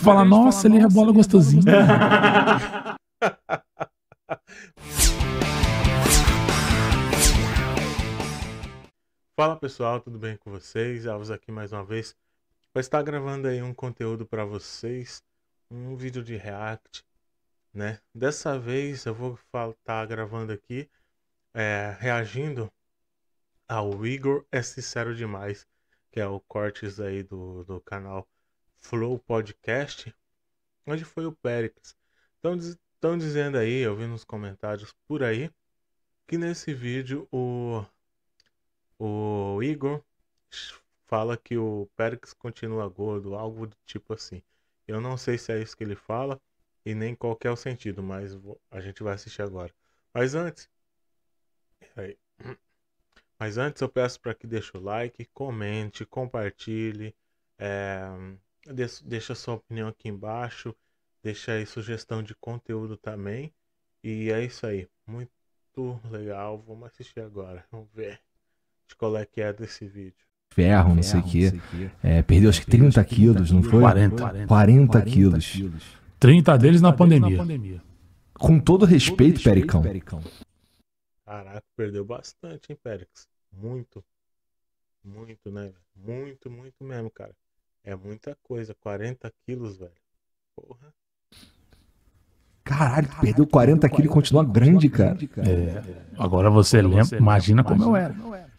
gente fala, nossa, ele rebola é é gostosinho. Fala pessoal, tudo bem com vocês? Alves aqui mais uma vez. Vai estar gravando aí um conteúdo para vocês, um vídeo de react, né? Dessa vez eu vou estar tá gravando aqui, é, reagindo ao Igor É Sincero Demais, que é o cortes aí do, do canal Flow Podcast, onde foi o Péricles. Estão dizendo aí, eu vi nos comentários por aí, que nesse vídeo o, o Igor fala que o Péricles continua gordo, algo do tipo assim. Eu não sei se é isso que ele fala e nem qual é o sentido, mas vou, a gente vai assistir agora. Mas antes, aí. Mas antes eu peço para que deixe o like, comente, compartilhe, é, Deixa sua opinião aqui embaixo. Deixa aí sugestão de conteúdo também. E é isso aí. Muito legal. Vamos assistir agora. Vamos ver de qual é que é desse vídeo. Ferro, não sei o quê. É, perdeu acho que 30 quilos, não foi? 40. 40, 40 quilos. 30 deles na pandemia. Com todo respeito, Pericão. Caraca, perdeu bastante, hein, Périx? Muito. Muito, né? Muito, muito mesmo, cara. É muita coisa, 40 quilos, velho. Porra. Caralho, perdeu 40 quilos e continua grande, cara. É. Agora você Agora lembra, você imagina, como eu era. Como eu era.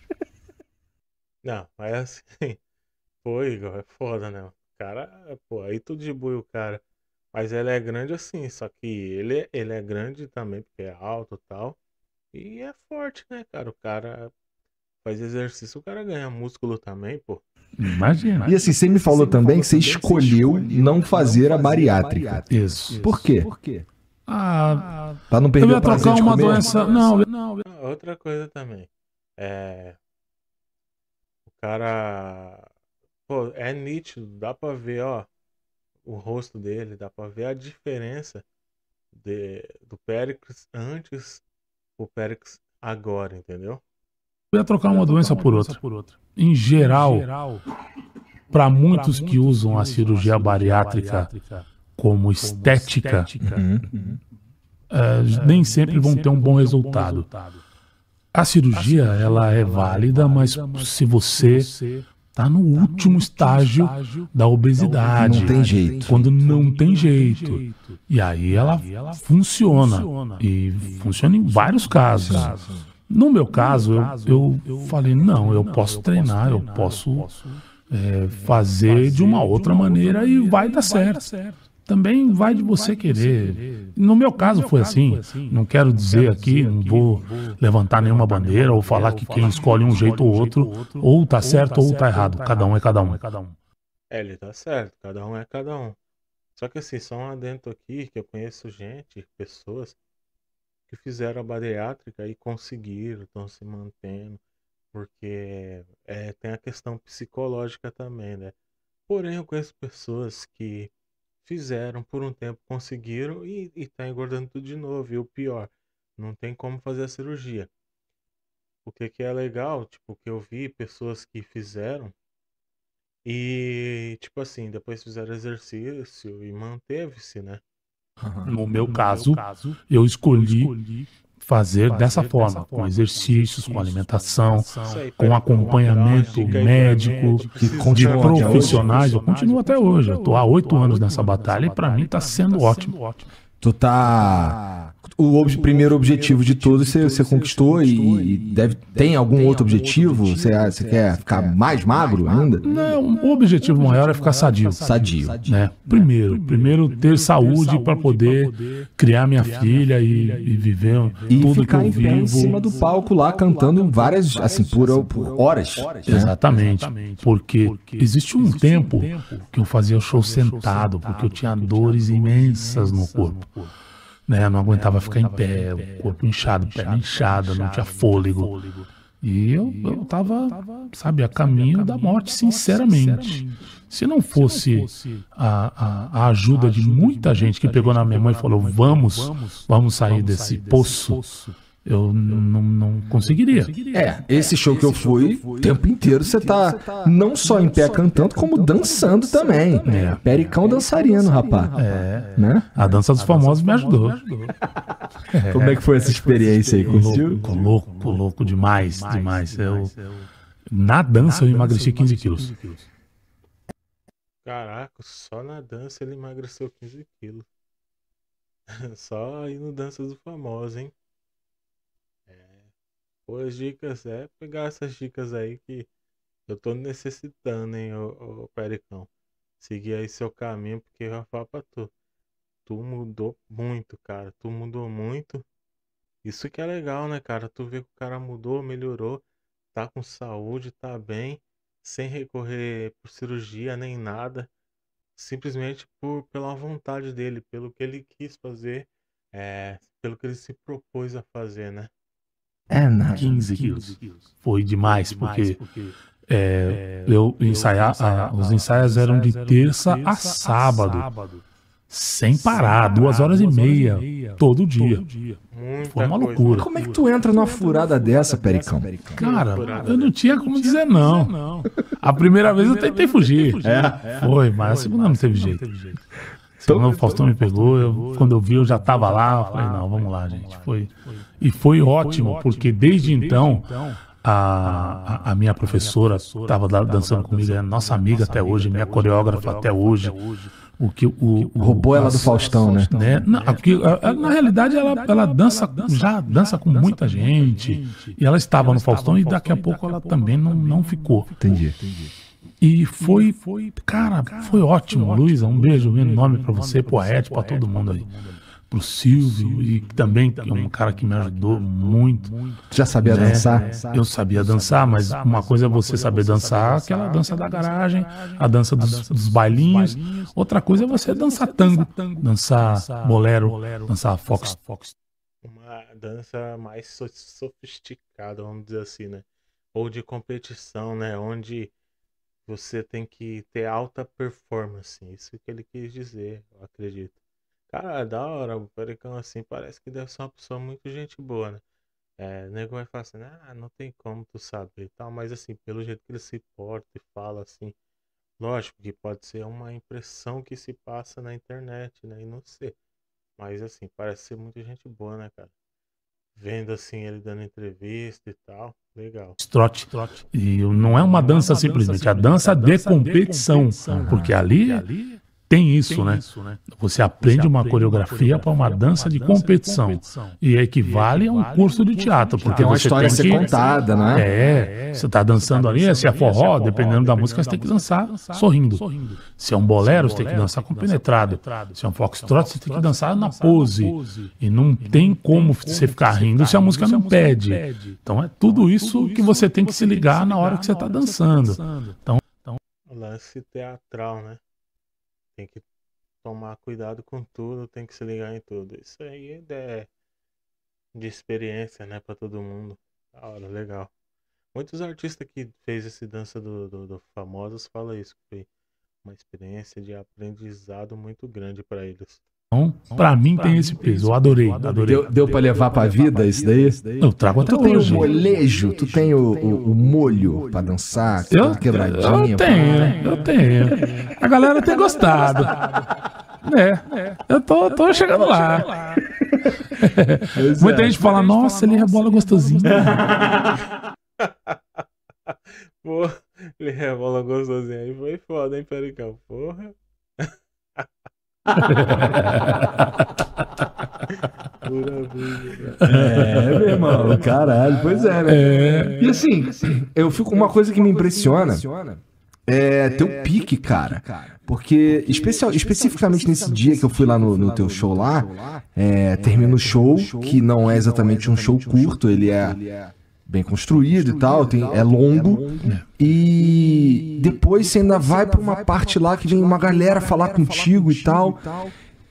Não, mas assim, foi, Igor, é foda, né? O cara, pô, aí tudo de o cara. Mas ele é grande assim, só que ele, ele é grande também, porque é alto e tal. E é forte, né, cara? O cara Faz exercício, o cara ganha músculo também, pô. Imagina. E assim, você me falou você também me falou que você escolheu, escolheu não fazer, não fazer a, bariátrica. a bariátrica. Isso. Por quê? Por quê? Ah, pra não perder eu ia trocar uma doença. Não, não. Ah, outra coisa também. É... O cara. Pô, é nítido, dá pra ver, ó. O rosto dele, dá pra ver a diferença de... do Péricles antes pro Péricles agora, entendeu? Eu ia trocar uma doença por outra. Em geral, para muitos que usam a cirurgia bariátrica como estética, uhum, eh, é, nem sempre vão ter um bom resultado. A cirurgia ela é, é válida, mas se você está tá no último estágio da obesidade, não tem jeito, quando não tem jeito, e aí ela funciona e funciona em vários casos. No meu caso, eu, eu, falei, não, eu posso treinar, eu posso é, fazer de uma outra maneira e vai dar certo. Também vai de você querer. No meu caso assim. foi assim. Não quero dizer aqui, não vou levantar nenhuma bandeira ou falar que quem escolhe um jeito ou outro, tá ou tá certo ou tá errado. Tá é cada um é cada um. É, ele tá certo, cada um é cada um. Só que assim, só um adentro aqui, que eu conheço gente, pessoas que fizeram a bariátrica e conseguiram, estão se mantendo, porque é, tem a questão psicológica também, né? Porém, eu conheço pessoas que fizeram por um tempo, conseguiram e está engordando tudo de novo. E o pior, não tem como fazer a cirurgia. O que, que é legal, tipo, que eu vi pessoas que fizeram e, tipo assim, depois fizeram exercício e manteve-se, né? Uhum. No, meu, no caso, meu, caso, eu escolhi, eu escolhi fazer, fazer dessa forma, forma, com exercícios, com alimentação, aí, com acompanhamento grande, médico, médico de profissionais. eu continuo até hoje. Eu estou há oito anos nessa batalha e para mim está tá sendo ótimo. Tu tá, tá o ob primeiro objetivo de todos você, você conquistou e, e deve, tem algum outro objetivo? Você, é, você quer ficar mais magro ainda? Não, o objetivo maior é ficar sadio. Sadio. Né? Primeiro, primeiro ter saúde para poder criar minha filha e, e viver e tudo que eu em vivo. em cima do palco lá cantando várias, assim, por, assim, por horas. Né? Exatamente, porque existe um tempo que eu fazia o show sentado, porque eu tinha dores imensas no corpo né? Não aguentava ficar em pé, o corpo inchado, perna inchada, não tinha fôlego. E eu, eu tava, sabe, a caminho da morte, sinceramente. Se não fosse a, a, a ajuda de muita gente que pegou na minha mãe e falou: vamos, vamos sair desse poço eu não, não conseguiria. É, esse show que eu fui, o tá tempo inteiro você tá não só em pé cantando, como dançando também. É. Pericão é, é dançarino, rapaz. É. Né? A dança dos famosos me ajudou. Como é que foi essa é, experiência aí? Curtiu? Louco, louco, louco demais, demais. Eu, na dança eu emagreci 15 quilos. Caraca, só na dança ele emagreceu 15 quilos. Só aí no Dança dos Famosos, hein? Boas dicas, é pegar essas dicas aí que eu tô necessitando, hein, ô, ô Pericão. Seguir aí seu caminho, porque eu falo pra tu. Tu mudou muito, cara. Tu mudou muito. Isso que é legal, né, cara? Tu vê que o cara mudou, melhorou, tá com saúde, tá bem, sem recorrer por cirurgia nem nada, simplesmente por pela vontade dele, pelo que ele quis fazer, é, pelo que ele se propôs a fazer, né? É nada. 15 quilos. Foi demais, porque, é, é eu ensaiar, ah, os ensaios eram de terça a sábado. Sem parar, duas horas e meia, todo dia. Foi uma loucura. Como é que tu entra numa é furada dessa, Pericão? Cara, eu não tinha como dizer não. A primeira vez eu tentei fugir. É, Foi, mas a segunda não teve jeito. Então, o Faustão me pegou, eu, quando eu vi eu já estava lá, eu falei, não, vamos lá, gente. Foi, e foi ótimo, porque desde então, então a, a, a minha professora estava dançando comigo, é nossa amiga até hoje, minha coreógrafa até hoje. O que o, o, roubou ela do Faustão, né? né? Na, é, é, porque, na realidade, ela, ela dança, já dança com muita gente. E ela estava no Faustão e daqui a pouco ela também não, não ficou. Entendi. E foi, foi cara, foi ótimo. Foi Luísa, um beijo, enorme para você, pro Ed, para todo mundo aí. Pro Silvio, e também, que é um cara que me ajudou muito. Já sabia né? dançar? Eu sabia dançar, mas uma coisa é, é você saber dançar, aquela dança da garagem, a dança dos, dos bailinhos. Outra coisa é, é você dançar tango, dançar bolero, dançar fox. Uma dança mais sofisticada, vamos dizer assim, né? Ou de competição, né? Onde você tem que ter alta performance. Isso que ele quis dizer, eu acredito. Cara, é da hora, o Pericão assim parece que deve ser uma pessoa muito gente boa, né? É, o nego vai falar assim, ah, não tem como tu saber e tal, mas assim, pelo jeito que ele se porta e fala assim, lógico que pode ser uma impressão que se passa na internet, né? E não sei. Mas assim, parece ser muita gente boa, né, cara? Vendo assim ele dando entrevista e tal. Legal. Trote. E não é uma é dança simplesmente, é é a dança de competição, porque ali tem isso, tem né? isso né? Você aprende, Você aprende uma coreografia para uma, uma dança de competição, de competição. e equivale é é a um curso de teatro, porque é uma você história tem ser que... contada, né? É, é. você está dançando, tá dançando ali, se é forró, forró dependendo da, da música, você tem que dançar, dançar sorrindo. sorrindo. Se é um bolero, você tem que dançar com penetrado. Se é um foxtrot, você tem que dançar na pose. E não tem como você ficar rindo se a música não pede. Então, então é tudo isso que você tem que se ligar na tá hora que você está dançando. Então, lance teatral, né? tem que tomar cuidado com tudo, tem que se ligar em tudo. Isso aí é de experiência, né, para todo mundo. Da hora, legal. Muitos artistas que fez esse dança do, do, do famosos fala isso, que foi uma experiência de aprendizado muito grande para eles. Então, então para mim pra tem mim esse peso. Eu adorei, adorei. Deu, deu para levar para a vida isso daí? Eu trago então, até tu hoje. Tu tem o molejo, tu tem o, o, o molho para dançar, eu, quebradinha. Tá eu tenho, eu tenho. A galera tem gostado. É, eu tô, tô, tô chegando lá. Muita gente fala, nossa, ele rebola gostosinho. Pô, ele rebola gostosinho aí, foi foda, hein, Pericão? Porra é, meu irmão, caralho, pois é, né? É. E assim, eu fico uma coisa que me impressiona é teu é, pique, cara. Porque especial, especificamente nesse dia que eu fui lá no, no teu show lá, é, termina é, o show, é que não é exatamente um show curto, ele é bem construído, e tal, tem, é longo. É né? E depois você ainda vai para uma parte lá que vem uma galera falar contigo e tal.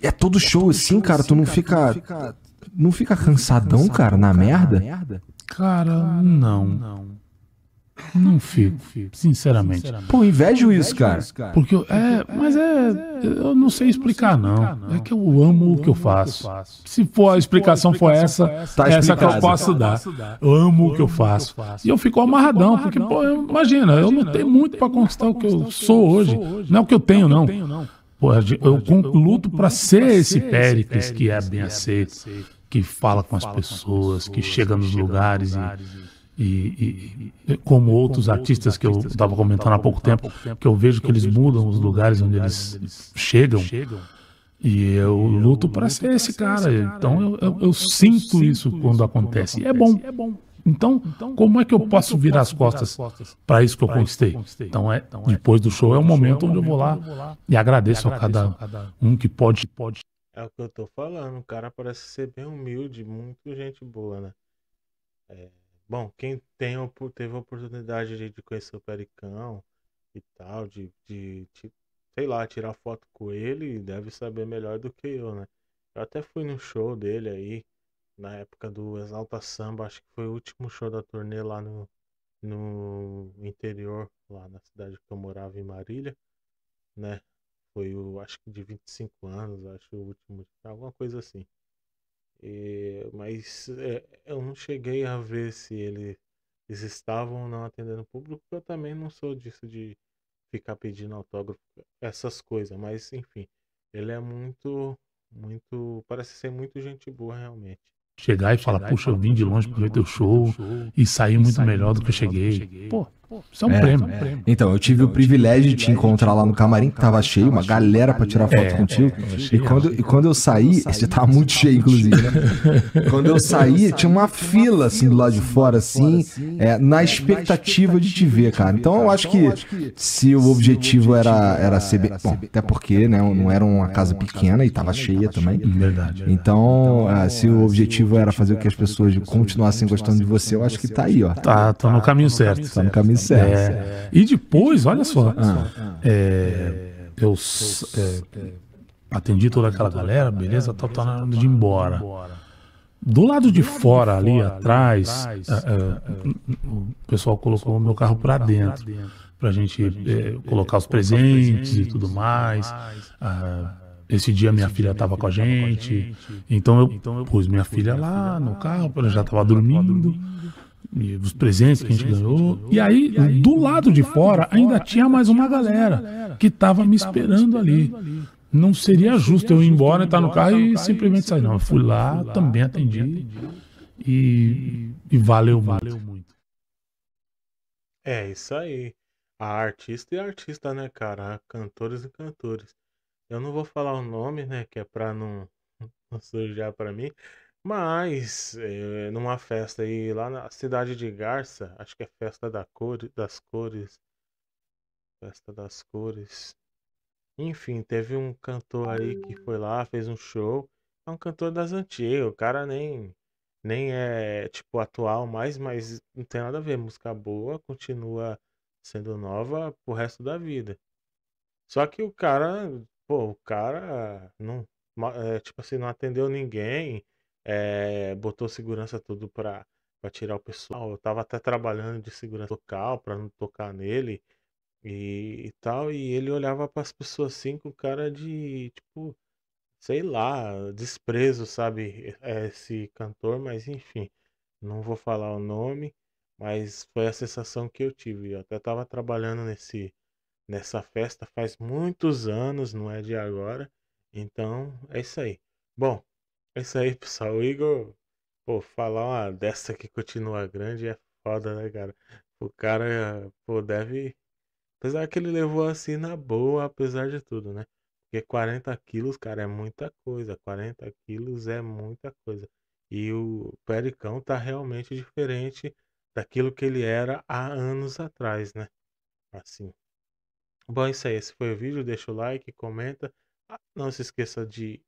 É, é todo show assim, cara, assim, tu não fica não fica cansadão, cara, na merda? Cara, não. Não fico, sinceramente. sinceramente. Pô, invejo isso, cara. Porque eu, é, mas é, eu não sei explicar não. É que eu amo o que eu faço. Se for a explicação for essa, tá essa que eu posso dar. Tá eu amo o que eu faço. E eu fico amarradão, porque pô, imagina, eu não tenho muito para conquistar o que eu sou hoje. Não é o que eu é tenho não. Pô, eu luto para ser esse Péricles que é, é bem aceito que fala com as pessoas, que chega nos lugares e e, e, como outros artistas, artistas que eu estava comentando há pouco tempo, tempo, que eu vejo que, eles vejo mudam os lugares onde eles, eles chegam, chegam. E eu luto para ser esse cara. Então, então eu, eu, eu sinto isso quando acontece. é bom. É então, então, como é que eu é posso virar as costas para isso que eu conquistei? Então é, então, é, depois do show é o momento onde eu vou lá e agradeço a cada um que pode. É o que eu tô falando. O cara parece ser bem humilde, muito gente boa, né? É Bom, quem tem, teve a oportunidade de, conhecer o Pericão e tal, de, de, de, sei lá, tirar foto com ele, deve saber melhor do que eu, né? Eu até fui no show dele aí, na época do Exalta Samba, acho que foi o último show da turnê lá no, no interior, lá na cidade que eu morava em Marília, né? Foi o, acho que de 25 anos, acho o último, alguma coisa assim. E, eh, mas é, eu não cheguei a ver se ele, eles estavam ou não atendendo o público, eu também não sou disso de ficar pedindo autógrafo, essas coisas. Mas, enfim, ele é muito, muito. Parece ser muito gente boa, realmente. Chegar e falar, puxa, eu vim de longe para ver teu show, show e sair muito, muito melhor do que eu cheguei. Pô, são é, é, prêmio, é. é então, eu tive então, o privilégio de te encontrar lá no camarim, que tava cheio, uma galera para tirar é, foto é, contigo. e, quando, e quando eu saí, esse tá tava muito cheio, inclusive, né? né? quando eu saí, tinha uma fila, assim, do assim, lado de fora, assim, assim na expectativa de te ver, cara. Então, então, eu acho que se o objetivo era, era ser... Bem, bom, até porque, né, não era uma casa pequena e tava cheia também. Verdade. Então, se o objetivo era fazer com que as pessoas continuassem gostando de você, eu acho que tá aí, ó. Tá, tá no caminho certo. Tá no caminho isso é. E depois, olha só, ah, é, é. eu é, atendi toda aquela galera, beleza, tá, na hora de ir embora. Do lado de fora, ali atrás, ah, ah, o pessoal colocou o meu carro para dentro para gente, gente colocar os presentes, presentes e tudo mais. mais. Ah, esse dia minha filha estava com, com a gente, então eu, então eu pus minha pus filha minha lá filha no carro, ela já estava dormindo. dormindo e os presentes que a gente ganhou. E aí, do lado de fora, ainda tinha mais uma galera que estava me esperando ali. Não seria justo eu ir embora, entrar no carro e simplesmente sair. Não, eu fui lá, também atendi. E, e valeu, valeu muito. É isso aí. A artista e a artista, né, cara? Cantores e cantores. Eu não vou falar o nome, né, que é pra não, não sujar pra mim. Mas, é, numa festa aí lá na cidade de Garça, acho que é festa da cor, das cores. Festa das cores. Enfim, teve um cantor aí que foi lá, fez um show. É um cantor das antigas, o cara nem, nem é tipo atual mais, mas não tem nada a ver. Música boa, continua sendo nova pro resto da vida. Só que o cara, pô, o cara não, é, tipo assim, não atendeu ninguém é, botou segurança tudo para tirar o pessoal. Eu tava até trabalhando de segurança local para não tocar nele e, e, tal. E ele olhava para as pessoas assim com cara de tipo, sei lá, desprezo, sabe? Eh, esse cantor, mas enfim, não vou falar o nome, mas foi a sensação que eu tive. Eu até tava trabalhando nesse nessa festa faz muitos anos, não é de agora. Então é isso aí. Bom, é isso aí, pessoal. O Igor, pô, falar uma dessa que continua grande é foda, né, cara? O cara, pô, deve. Apesar que ele levou assim na boa, apesar de tudo, né? Porque 40 quilos, cara, é muita coisa. 40 quilos é muita coisa. E o Pericão tá realmente diferente daquilo que ele era há anos atrás, né? Assim. Bom, é isso aí. Esse foi o vídeo. Deixa o like, comenta. Ah, não se esqueça de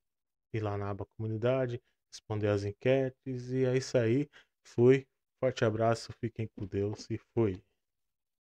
ir lá na aba comunidade, responder as enquetes. E é isso aí. Fui. Forte abraço, fiquem com Deus e fui.